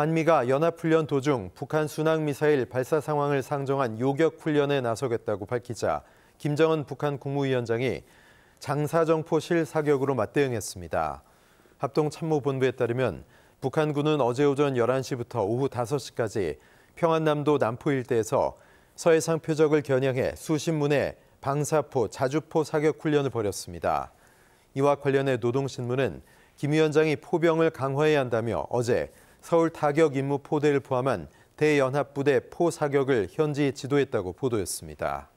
한미가 연합훈련 도중 북한 순항미사일 발사 상황을 상정한 요격훈련에 나서겠다고 밝히자 김정은 북한 국무위원장이 장사정포실 사격으로 맞대응했습니다. 합동참모본부에 따르면 북한군은 어제 오전 11시부터 오후 5시까지 평안남도 남포 일대에서 서해상 표적을 겨냥해 수십 문의 방사포, 자주포 사격 훈련을 벌였습니다. 이와 관련해 노동신문은 김 위원장이 포병을 강화해야 한다며 어제 서울 타격 임무 포대를 포함한 대연합부대 포사격을 현지 지도했다고 보도했습니다.